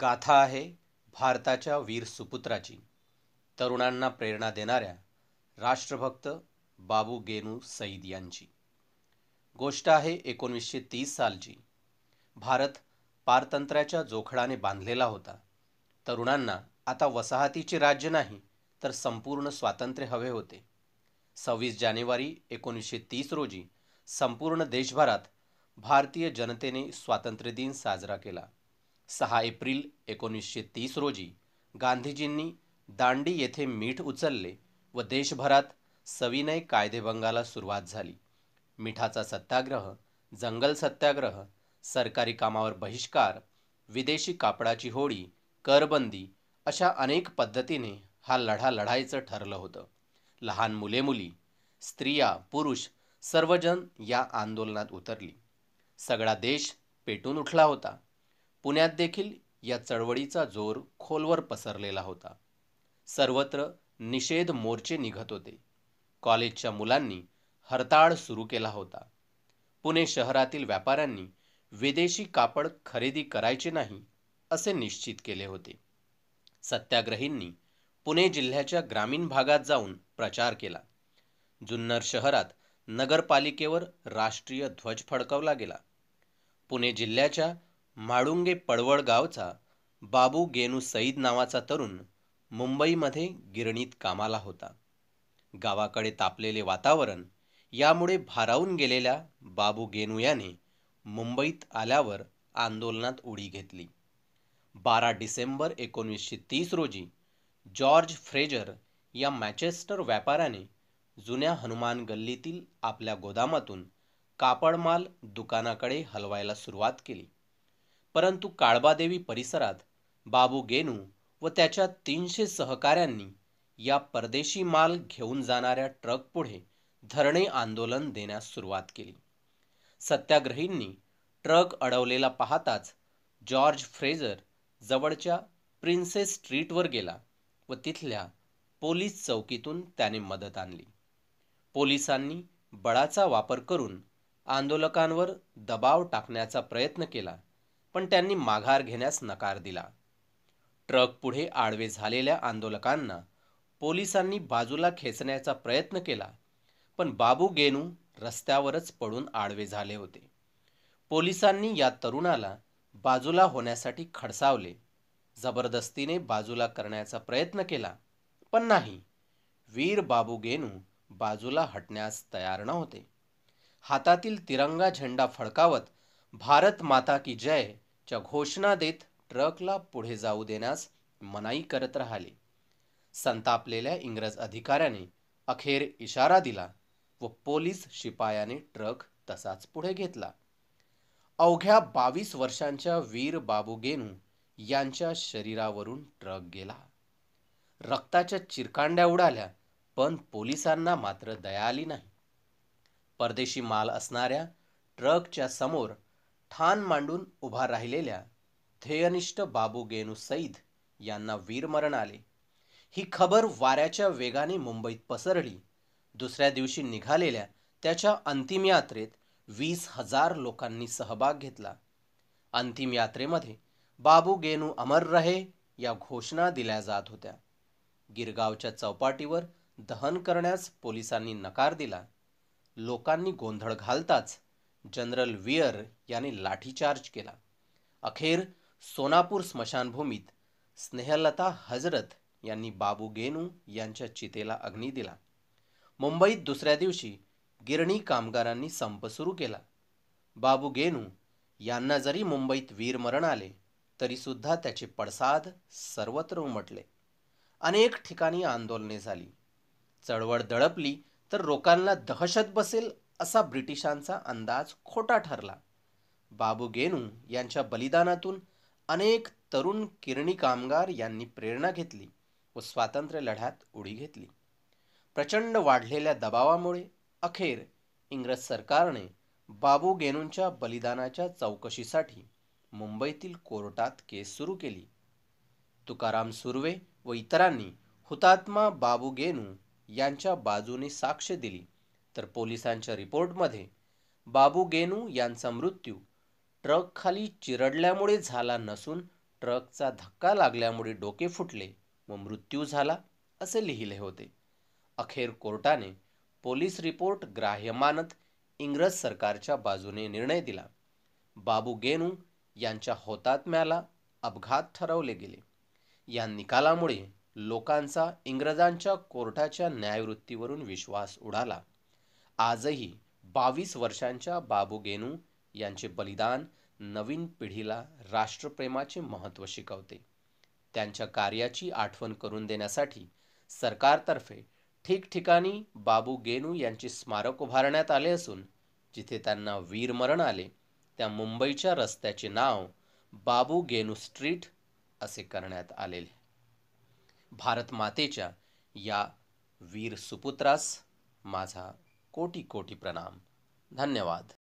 गाथा आहे भारताच्या वीर सुपुत्राची तरुणांना प्रेरणा देणाऱ्या राष्ट्रभक्त बाबू गेनू सईद यांची गोष्ट आहे एकोणीसशे तीस सालची भारत पारतंत्र्याच्या जोखडाने बांधलेला होता तरुणांना आता वसाहतीचे राज्य नाही तर संपूर्ण स्वातंत्र्य हवे होते सव्वीस जानेवारी एकोणीसशे तीस रोजी संपूर्ण देशभरात भारतीय जनतेने स्वातंत्र्य दिन साजरा केला सहा एप्रिल एकोणीसशे तीस रोजी गांधीजींनी दांडी येथे मीठ उचलले व देशभरात सविनय कायदेभंगाला सुरुवात झाली मिठाचा सत्याग्रह जंगल सत्याग्रह सरकारी कामावर बहिष्कार विदेशी कापडाची होळी करबंदी अशा अनेक पद्धतीने हा लढा लढायचं ठरलं होतं लहान मुले मुली स्त्रिया पुरुष सर्वजण या आंदोलनात उतरली सगळा देश पेटून उठला होता पुण्यात देखील या चळवळीचा जोर खोलवर पसरलेला होता सर्वत्र निषेध मोर्चे निघत होते कॉलेजच्या मुलांनी हरताळ सुरू केला होता पुणे शहरातील व्यापाऱ्यांनी विदेशी कापड खरेदी करायचे नाही असे निश्चित केले होते सत्याग्रहींनी पुणे जिल्ह्याच्या ग्रामीण भागात जाऊन प्रचार केला जुन्नर शहरात नगरपालिकेवर राष्ट्रीय ध्वज फडकवला गेला पुणे जिल्ह्याच्या म्हाळुंगे पडवळ गावचा बाबू गेनू सईद नावाचा तरुण मुंबईमध्ये गिरणीत कामाला होता गावाकडे तापलेले वातावरण यामुळे भारावून गेलेल्या बाबू गेनू याने मुंबईत आल्यावर आंदोलनात उडी घेतली बारा डिसेंबर एकोणीसशे तीस रोजी जॉर्ज फ्रेजर या मॅचेस्टर व्यापाऱ्याने जुन्या हनुमान गल्लीतील आपल्या गोदामातून कापडमाल दुकानाकडे हलवायला सुरुवात केली परंतु काळबादेवी परिसरात बाबू गेनू व त्याच्या तीनशे सहकाऱ्यांनी या परदेशी माल घेऊन जाणाऱ्या ट्रकपुढे धरणे आंदोलन देण्यास सुरुवात केली सत्याग्रहींनी ट्रक अडवलेला पाहताच जॉर्ज फ्रेजर जवळच्या प्रिन्सेस स्ट्रीटवर गेला व तिथल्या पोलीस चौकीतून त्याने मदत आणली पोलिसांनी बळाचा वापर करून आंदोलकांवर दबाव टाकण्याचा प्रयत्न केला पण त्यांनी माघार घेण्यास नकार दिला ट्रक पुढे आडवे झालेल्या आंदोलकांना पोलिसांनी बाजूला खेचण्याचा प्रयत्न केला पण बाबू गेनू रस्त्यावरच पडून आडवे झाले होते पोलिसांनी या तरुणाला बाजूला होण्यासाठी खडसावले जबरदस्तीने बाजूला करण्याचा प्रयत्न केला पण नाही वीर बाबू गेनू बाजूला हटण्यास तयार नव्हते हातातील तिरंगा झेंडा फडकावत भारत माता की जय च्या घोषणा देत ट्रकला पुढे जाऊ देण्यास मनाई करत राहिले संतापलेल्या इंग्रज अधिकाऱ्याने अखेर इशारा दिला व पोलीस शिपायाने ट्रक तसाच पुढे घेतला अवघ्या बावीस वर्षांच्या वीर बाबू गेनू यांच्या शरीरावरून ट्रक गेला रक्ताच्या चिरकांड्या उडाल्या पण पोलिसांना मात्र दया आली नाही परदेशी माल असणाऱ्या ट्रकच्या समोर ठाण मांडून उभा राहिलेल्या ध्येयनिष्ठ बाबू गेनु सईद यांना वीरमरण आले ही खबर वाऱ्याच्या वेगाने मुंबईत पसरली दुसऱ्या दिवशी निघालेल्या त्याच्या अंतिम यात्रेत वीस हजार लोकांनी सहभाग घेतला अंतिम यात्रेमध्ये बाबू गेनु अमर रहे या घोषणा दिल्या जात होत्या गिरगावच्या चौपाटीवर दहन करण्यास पोलिसांनी नकार दिला लोकांनी गोंधळ घालताच जनरल वियर यांनी लाठीचार्ज केला अखेर सोनापूर स्मशानभूमीत स्नेहलता हजरत यांनी बाबू गेनू यांच्या चितेला अग्नी दिला मुंबईत दुसऱ्या दिवशी गिरणी कामगारांनी संप सुरू केला बाबू गेनू यांना जरी मुंबईत वीरमरण आले तरीसुद्धा त्याचे पडसाद सर्वत्र उमटले अनेक ठिकाणी आंदोलने झाली चळवळ दळपली तर लोकांना दहशत बसेल असा ब्रिटिशांचा अंदाज खोटा ठरला बाबू गेनू यांच्या बलिदानातून अनेक तरुण किरणी कामगार यांनी प्रेरणा घेतली व स्वातंत्र्य लढ्यात उडी घेतली प्रचंड वाढलेल्या दबावामुळे अखेर इंग्रज सरकारने बाबू गेनूंच्या बलिदानाच्या चौकशीसाठी मुंबईतील कोर्टात केस सुरू केली तुकाराम सुर्वे व इतरांनी हुतात्मा बाबू गेनू यांच्या बाजूने साक्ष दिली तर पोलिसांच्या रिपोर्टमध्ये बाबू गेनू यांचा मृत्यू ट्रक खाली चिरडल्यामुळे झाला नसून ट्रकचा धक्का लागल्यामुळे डोके फुटले व मृत्यू झाला असे लिहिले होते अखेर कोर्टाने पोलीस रिपोर्ट ग्राह्य मानत इंग्रज सरकारच्या बाजूने निर्णय दिला बाबू गेनू यांच्या होतात्म्याला अपघात ठरवले गेले या निकालामुळे लोकांचा इंग्रजांच्या कोर्टाच्या न्यायवृत्तीवरून विश्वास उडाला आजही बावीस वर्षांच्या बाबू गेनू यांचे बलिदान नवीन पिढीला राष्ट्रप्रेमाचे महत्त्व शिकवते त्यांच्या कार्याची आठवण करून देण्यासाठी सरकारतर्फे ठिकठिकाणी बाबू गेनू यांचे स्मारक उभारण्यात आले असून जिथे त्यांना वीरमरण आले त्या मुंबईच्या रस्त्याचे नाव बाबू गेनू स्ट्रीट असे करण्यात आलेले भारत या वीर सुपुत्रास माझा कोटी कोटी प्रणाम धन्यवाद